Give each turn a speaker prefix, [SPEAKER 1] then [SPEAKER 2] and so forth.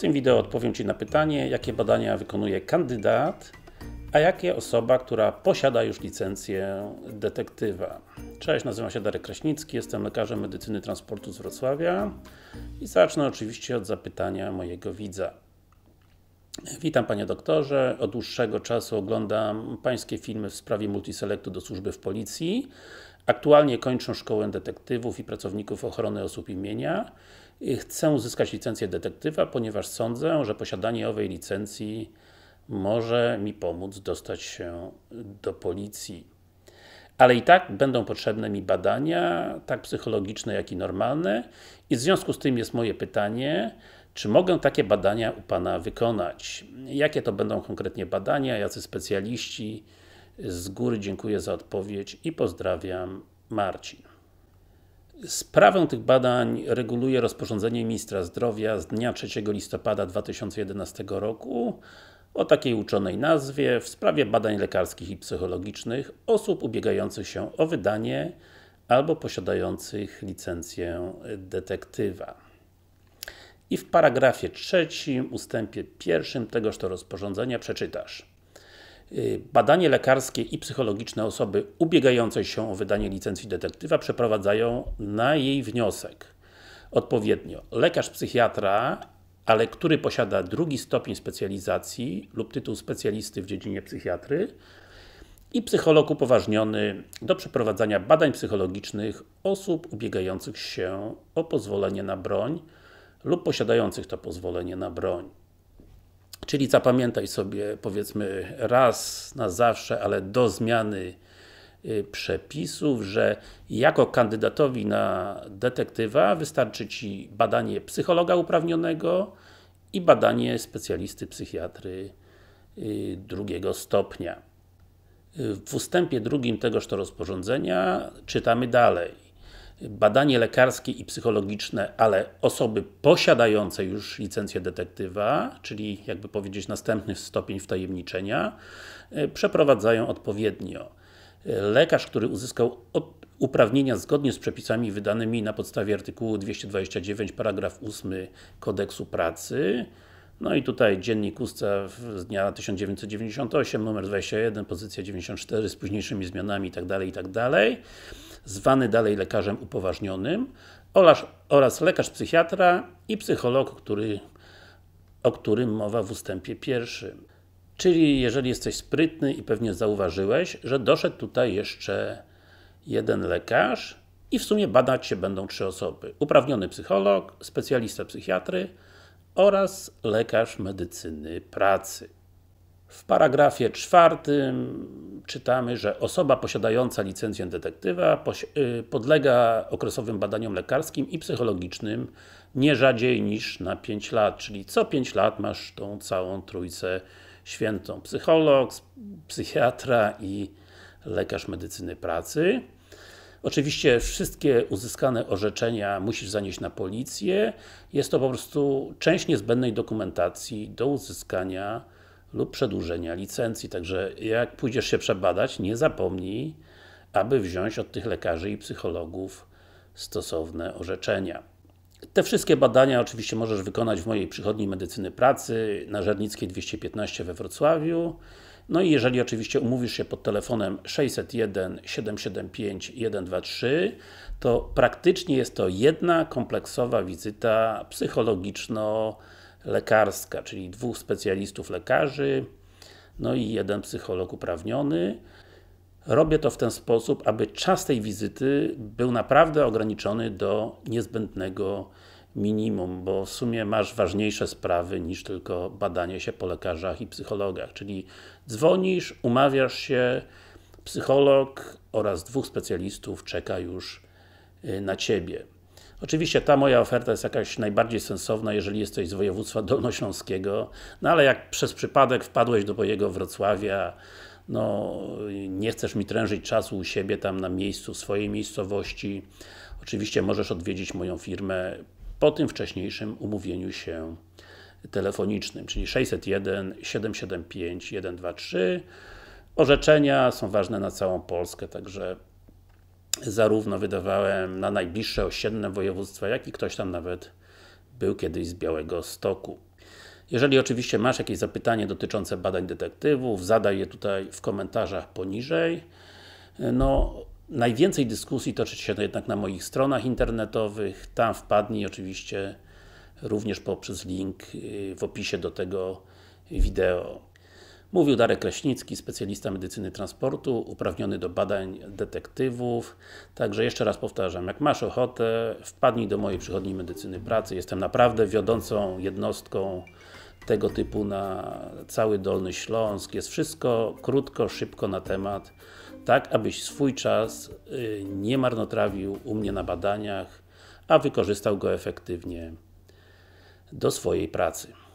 [SPEAKER 1] tym wideo odpowiem Ci na pytanie, jakie badania wykonuje kandydat, a jakie osoba, która posiada już licencję detektywa. Cześć, nazywam się Darek Kraśnicki, jestem lekarzem medycyny transportu z Wrocławia i zacznę oczywiście od zapytania mojego widza. Witam Panie Doktorze, od dłuższego czasu oglądam Pańskie filmy w sprawie multiselektu do służby w Policji. Aktualnie kończą szkołę detektywów i pracowników ochrony osób imienia Chcę uzyskać licencję detektywa, ponieważ sądzę, że posiadanie owej licencji może mi pomóc dostać się do policji. Ale i tak będą potrzebne mi badania, tak psychologiczne, jak i normalne. I w związku z tym jest moje pytanie, czy mogę takie badania u Pana wykonać? Jakie to będą konkretnie badania, jacy specjaliści? Z góry dziękuję za odpowiedź i pozdrawiam Marcin. Sprawę tych badań reguluje rozporządzenie Ministra Zdrowia z dnia 3 listopada 2011 roku o takiej uczonej nazwie w sprawie badań lekarskich i psychologicznych osób ubiegających się o wydanie albo posiadających licencję detektywa. I w paragrafie trzecim, ustępie pierwszym tegoż to rozporządzenia przeczytasz Y, badanie lekarskie i psychologiczne osoby ubiegającej się o wydanie licencji detektywa przeprowadzają na jej wniosek odpowiednio lekarz psychiatra, ale który posiada drugi stopień specjalizacji lub tytuł specjalisty w dziedzinie psychiatry i psycholog upoważniony do przeprowadzania badań psychologicznych osób ubiegających się o pozwolenie na broń lub posiadających to pozwolenie na broń. Czyli zapamiętaj sobie powiedzmy raz na zawsze, ale do zmiany y, przepisów, że jako kandydatowi na detektywa wystarczy Ci badanie psychologa uprawnionego i badanie specjalisty psychiatry y, drugiego stopnia. Y, w ustępie drugim tegoż to rozporządzenia czytamy dalej badanie lekarskie i psychologiczne, ale osoby posiadające już licencję detektywa, czyli jakby powiedzieć następny stopień wtajemniczenia, e, przeprowadzają odpowiednio. E, lekarz, który uzyskał uprawnienia zgodnie z przepisami wydanymi na podstawie artykułu 229 paragraf 8 kodeksu pracy, no i tutaj dziennik ustaw z dnia 1998, numer 21, pozycja 94 z późniejszymi zmianami itd. Tak itd. Tak zwany dalej lekarzem upoważnionym oraz, lekarz psychiatra i psycholog, który, o którym mowa w ustępie pierwszym. Czyli jeżeli jesteś sprytny i pewnie zauważyłeś, że doszedł tutaj jeszcze jeden lekarz i w sumie badać się będą trzy osoby. Uprawniony psycholog, specjalista psychiatry oraz lekarz medycyny pracy. W paragrafie czwartym czytamy, że osoba posiadająca licencję detektywa y, podlega okresowym badaniom lekarskim i psychologicznym nie rzadziej niż na 5 lat, czyli co 5 lat masz tą całą trójcę świętą. Psycholog, psychiatra i lekarz medycyny pracy. Oczywiście wszystkie uzyskane orzeczenia musisz zanieść na policję. Jest to po prostu część niezbędnej dokumentacji do uzyskania lub przedłużenia licencji. Także jak pójdziesz się przebadać, nie zapomnij, aby wziąć od tych lekarzy i psychologów stosowne orzeczenia. Te wszystkie badania oczywiście możesz wykonać w mojej przychodni medycyny pracy na Żernickiej 215 we Wrocławiu. No i jeżeli oczywiście umówisz się pod telefonem 601 775 123, to praktycznie jest to jedna kompleksowa wizyta psychologiczno- lekarska, czyli dwóch specjalistów lekarzy, no i jeden psycholog uprawniony. Robię to w ten sposób, aby czas tej wizyty był naprawdę ograniczony do niezbędnego minimum, bo w sumie masz ważniejsze sprawy niż tylko badanie się po lekarzach i psychologach, czyli dzwonisz, umawiasz się, psycholog oraz dwóch specjalistów czeka już y, na Ciebie. Oczywiście ta moja oferta jest jakaś najbardziej sensowna, jeżeli jesteś z województwa dolnośląskiego, no ale jak przez przypadek wpadłeś do mojego Wrocławia, no nie chcesz mi trężyć czasu u siebie tam na miejscu, swojej miejscowości, oczywiście możesz odwiedzić moją firmę po tym wcześniejszym umówieniu się telefonicznym, czyli 601 775 123. Orzeczenia są ważne na całą Polskę, także zarówno wydawałem na najbliższe osiedlne województwa, jak i ktoś tam nawet był kiedyś z Białego Stoku. Jeżeli oczywiście masz jakieś zapytanie dotyczące badań detektywów, zadaj je tutaj w komentarzach poniżej. No, najwięcej dyskusji toczy się jednak na moich stronach internetowych, tam wpadnij oczywiście również poprzez link y, w opisie do tego wideo. Mówił Darek Kraśnicki, specjalista medycyny transportu, uprawniony do badań detektywów. Także jeszcze raz powtarzam, jak masz ochotę, wpadnij do mojej przychodni medycyny pracy. Jestem naprawdę wiodącą jednostką tego typu na cały Dolny Śląsk. Jest wszystko krótko, szybko na temat, tak abyś swój czas y, nie marnotrawił u mnie na badaniach, a wykorzystał go efektywnie do swojej pracy.